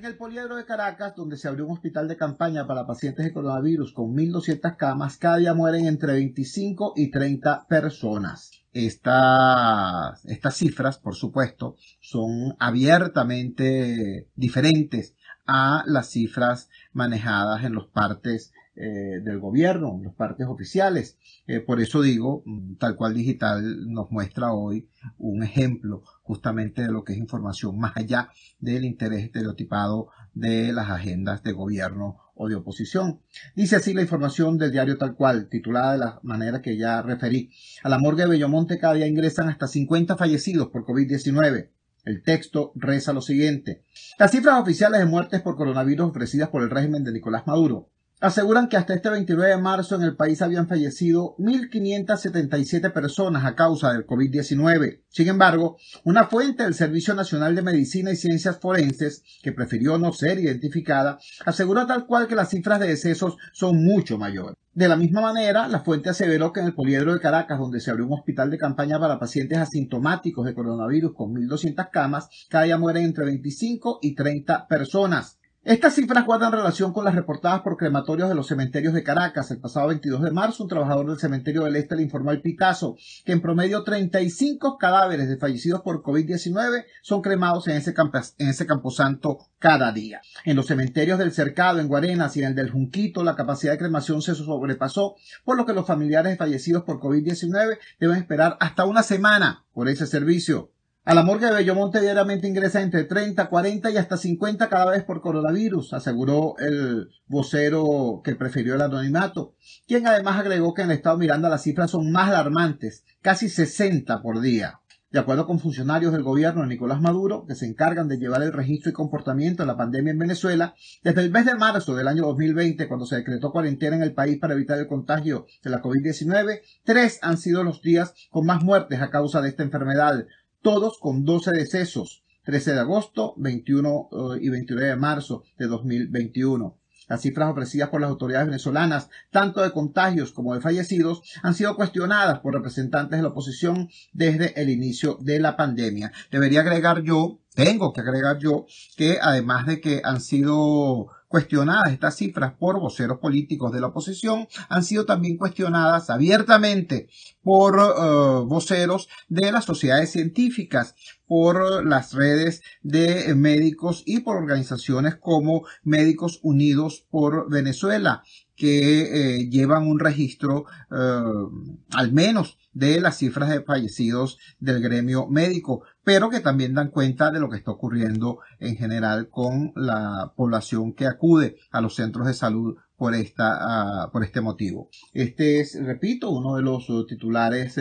En el poliedro de Caracas, donde se abrió un hospital de campaña para pacientes de coronavirus con 1.200 camas, cada día mueren entre 25 y 30 personas. Estas, estas cifras, por supuesto, son abiertamente diferentes a las cifras manejadas en los partes eh, del gobierno, los partes oficiales. Eh, por eso digo, mm, tal cual digital nos muestra hoy un ejemplo justamente de lo que es información más allá del interés estereotipado de las agendas de gobierno o de oposición. Dice así la información del diario tal cual, titulada de la manera que ya referí. A la morgue de Bellomonte cada día ingresan hasta 50 fallecidos por COVID-19. El texto reza lo siguiente. Las cifras oficiales de muertes por coronavirus ofrecidas por el régimen de Nicolás Maduro aseguran que hasta este 29 de marzo en el país habían fallecido 1.577 personas a causa del COVID-19. Sin embargo, una fuente del Servicio Nacional de Medicina y Ciencias Forenses, que prefirió no ser identificada, aseguró tal cual que las cifras de decesos son mucho mayores. De la misma manera, la fuente aseveró que en el poliedro de Caracas, donde se abrió un hospital de campaña para pacientes asintomáticos de coronavirus con 1.200 camas, cada día mueren entre 25 y 30 personas. Estas cifras guardan relación con las reportadas por crematorios de los cementerios de Caracas. El pasado 22 de marzo, un trabajador del cementerio del Este le informó al Picasso que en promedio 35 cadáveres de fallecidos por COVID-19 son cremados en ese, en ese camposanto cada día. En los cementerios del Cercado, en Guarenas y en el del Junquito, la capacidad de cremación se sobrepasó, por lo que los familiares de fallecidos por COVID-19 deben esperar hasta una semana por ese servicio la morgue de Bellomonte diariamente ingresa entre 30, 40 y hasta 50 cada vez por coronavirus, aseguró el vocero que prefirió el anonimato, quien además agregó que en el estado Miranda las cifras son más alarmantes, casi 60 por día. De acuerdo con funcionarios del gobierno de Nicolás Maduro, que se encargan de llevar el registro y comportamiento de la pandemia en Venezuela, desde el mes de marzo del año 2020, cuando se decretó cuarentena en el país para evitar el contagio de la COVID-19, tres han sido los días con más muertes a causa de esta enfermedad, todos con 12 decesos, 13 de agosto, 21 eh, y 29 de marzo de 2021. Las cifras ofrecidas por las autoridades venezolanas, tanto de contagios como de fallecidos, han sido cuestionadas por representantes de la oposición desde el inicio de la pandemia. Debería agregar yo, tengo que agregar yo, que además de que han sido Cuestionadas estas cifras por voceros políticos de la oposición, han sido también cuestionadas abiertamente por eh, voceros de las sociedades científicas, por las redes de médicos y por organizaciones como Médicos Unidos por Venezuela, que eh, llevan un registro eh, al menos de las cifras de fallecidos del gremio médico, pero que también dan cuenta de lo que está ocurriendo en general con la población que acude a los centros de salud por, esta, ah, por este motivo. Este es, repito, uno de los eh, titulares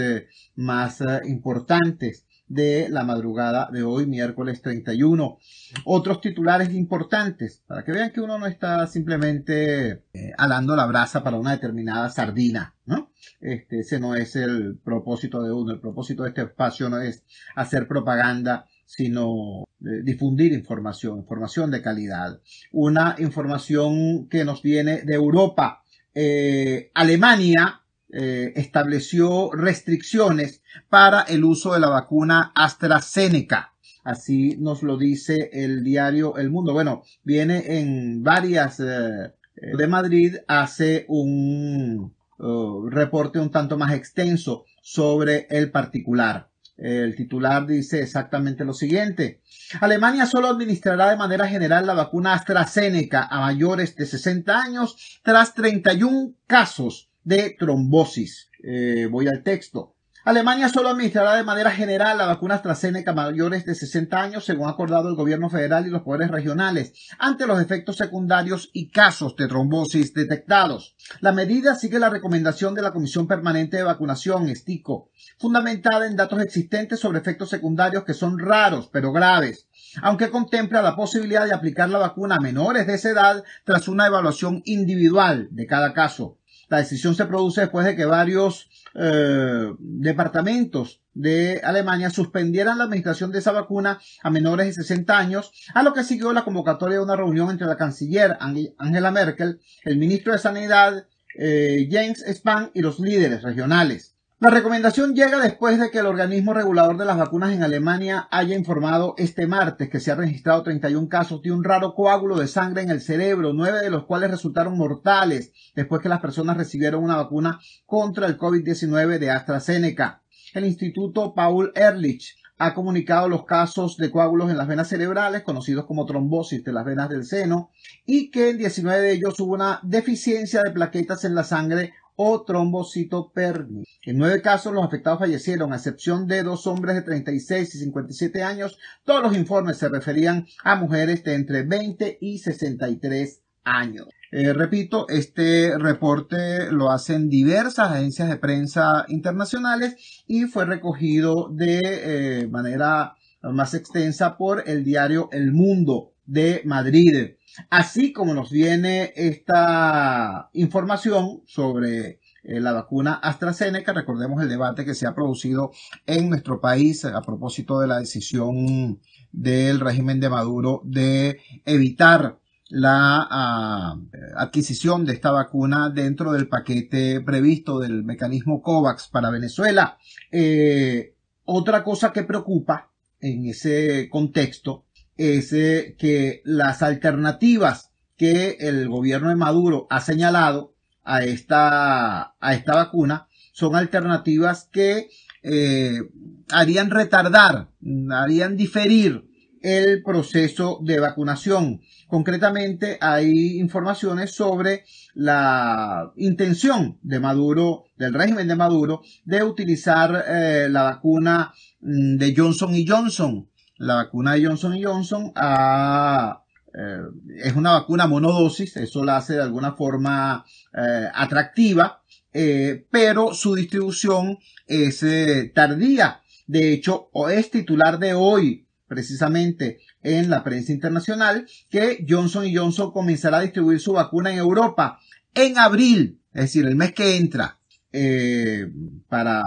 más importantes de la madrugada de hoy, miércoles 31. Otros titulares importantes, para que vean que uno no está simplemente eh, alando la brasa para una determinada sardina, ¿no? Este, ese no es el propósito de uno, el propósito de este espacio no es hacer propaganda sino eh, difundir información, información de calidad. Una información que nos viene de Europa. Eh, Alemania eh, estableció restricciones para el uso de la vacuna AstraZeneca. Así nos lo dice el diario El Mundo. Bueno, viene en varias eh, eh, de Madrid, hace un reporte un tanto más extenso sobre el particular. El titular dice exactamente lo siguiente. Alemania solo administrará de manera general la vacuna AstraZeneca a mayores de 60 años tras 31 casos de trombosis. Eh, voy al texto. Alemania solo administrará de manera general la vacuna AstraZeneca a mayores de 60 años, según ha acordado el gobierno federal y los poderes regionales, ante los efectos secundarios y casos de trombosis detectados. La medida sigue la recomendación de la Comisión Permanente de Vacunación, STICO, fundamentada en datos existentes sobre efectos secundarios que son raros pero graves aunque contempla la posibilidad de aplicar la vacuna a menores de esa edad tras una evaluación individual de cada caso. La decisión se produce después de que varios eh, departamentos de Alemania suspendieran la administración de esa vacuna a menores de 60 años, a lo que siguió la convocatoria de una reunión entre la canciller Angela Merkel, el ministro de Sanidad eh, James Spahn y los líderes regionales. La recomendación llega después de que el organismo regulador de las vacunas en Alemania haya informado este martes que se han registrado 31 casos de un raro coágulo de sangre en el cerebro, nueve de los cuales resultaron mortales después que las personas recibieron una vacuna contra el COVID-19 de AstraZeneca. El Instituto Paul Ehrlich ha comunicado los casos de coágulos en las venas cerebrales, conocidos como trombosis de las venas del seno, y que en 19 de ellos hubo una deficiencia de plaquetas en la sangre o En nueve casos los afectados fallecieron, a excepción de dos hombres de 36 y 57 años. Todos los informes se referían a mujeres de entre 20 y 63 años. Eh, repito, este reporte lo hacen diversas agencias de prensa internacionales y fue recogido de eh, manera más extensa por el diario El Mundo de Madrid. Así como nos viene esta información sobre eh, la vacuna AstraZeneca. Recordemos el debate que se ha producido en nuestro país a propósito de la decisión del régimen de Maduro de evitar la ah, adquisición de esta vacuna dentro del paquete previsto del mecanismo COVAX para Venezuela. Eh, otra cosa que preocupa en ese contexto es que las alternativas que el gobierno de Maduro ha señalado a esta, a esta vacuna son alternativas que eh, harían retardar, harían diferir el proceso de vacunación. Concretamente hay informaciones sobre la intención de Maduro, del régimen de Maduro, de utilizar eh, la vacuna mm, de Johnson y Johnson la vacuna de Johnson Johnson eh, es una vacuna monodosis, eso la hace de alguna forma eh, atractiva, eh, pero su distribución es tardía. De hecho, es titular de hoy, precisamente en la prensa internacional, que Johnson Johnson comenzará a distribuir su vacuna en Europa en abril, es decir, el mes que entra, para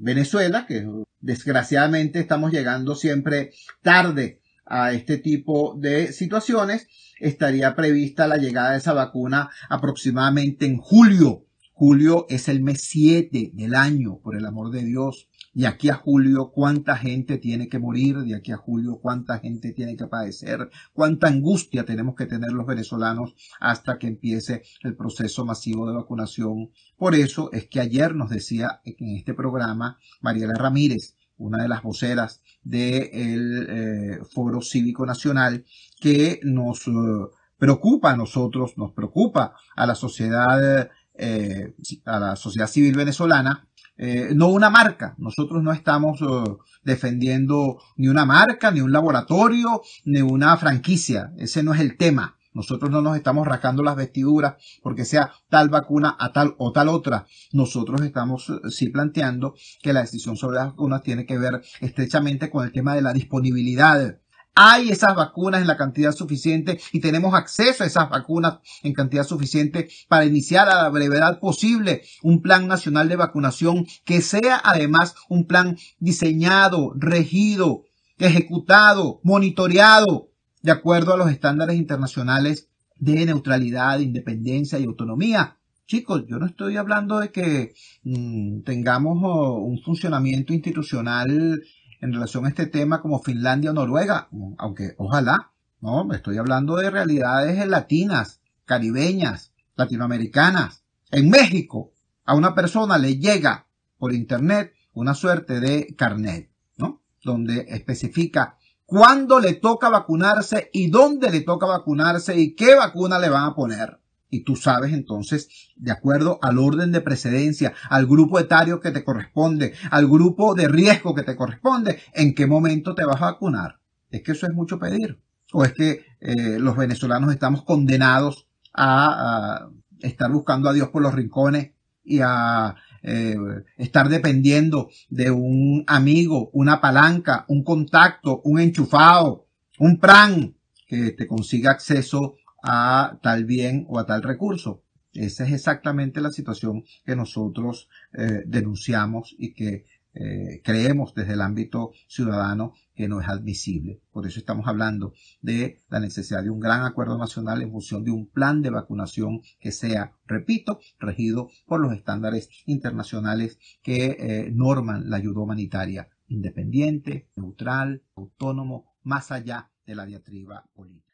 Venezuela, que es Desgraciadamente estamos llegando siempre tarde a este tipo de situaciones. Estaría prevista la llegada de esa vacuna aproximadamente en julio. Julio es el mes 7 del año, por el amor de Dios. Y aquí a julio, cuánta gente tiene que morir, de aquí a julio, cuánta gente tiene que padecer, cuánta angustia tenemos que tener los venezolanos hasta que empiece el proceso masivo de vacunación. Por eso es que ayer nos decía en este programa Mariela Ramírez, una de las voceras del eh, Foro Cívico Nacional, que nos eh, preocupa a nosotros, nos preocupa a la sociedad, eh, a la sociedad civil venezolana, eh, no una marca. Nosotros no estamos eh, defendiendo ni una marca, ni un laboratorio, ni una franquicia. Ese no es el tema. Nosotros no nos estamos rascando las vestiduras porque sea tal vacuna a tal o tal otra. Nosotros estamos eh, sí planteando que la decisión sobre las vacunas tiene que ver estrechamente con el tema de la disponibilidad hay esas vacunas en la cantidad suficiente y tenemos acceso a esas vacunas en cantidad suficiente para iniciar a la brevedad posible un plan nacional de vacunación que sea además un plan diseñado, regido, ejecutado, monitoreado de acuerdo a los estándares internacionales de neutralidad, independencia y autonomía. Chicos, yo no estoy hablando de que mm, tengamos oh, un funcionamiento institucional en relación a este tema como Finlandia o Noruega, aunque ojalá, ¿no? Estoy hablando de realidades latinas, caribeñas, latinoamericanas. En México, a una persona le llega por internet una suerte de carnet, ¿no? Donde especifica cuándo le toca vacunarse y dónde le toca vacunarse y qué vacuna le van a poner. Y tú sabes entonces, de acuerdo al orden de precedencia, al grupo etario que te corresponde, al grupo de riesgo que te corresponde, en qué momento te vas a vacunar. Es que eso es mucho pedir. O es que eh, los venezolanos estamos condenados a, estar buscando a Dios por los rincones y a eh, estar dependiendo de un amigo, una palanca, un contacto, un enchufado, un pran que te consiga acceso a tal bien o a tal recurso. Esa es exactamente la situación que nosotros eh, denunciamos y que eh, creemos desde el ámbito ciudadano que no es admisible. Por eso estamos hablando de la necesidad de un gran acuerdo nacional en función de un plan de vacunación que sea, repito, regido por los estándares internacionales que eh, norman la ayuda humanitaria, independiente, neutral, autónomo, más allá de la diatriba política.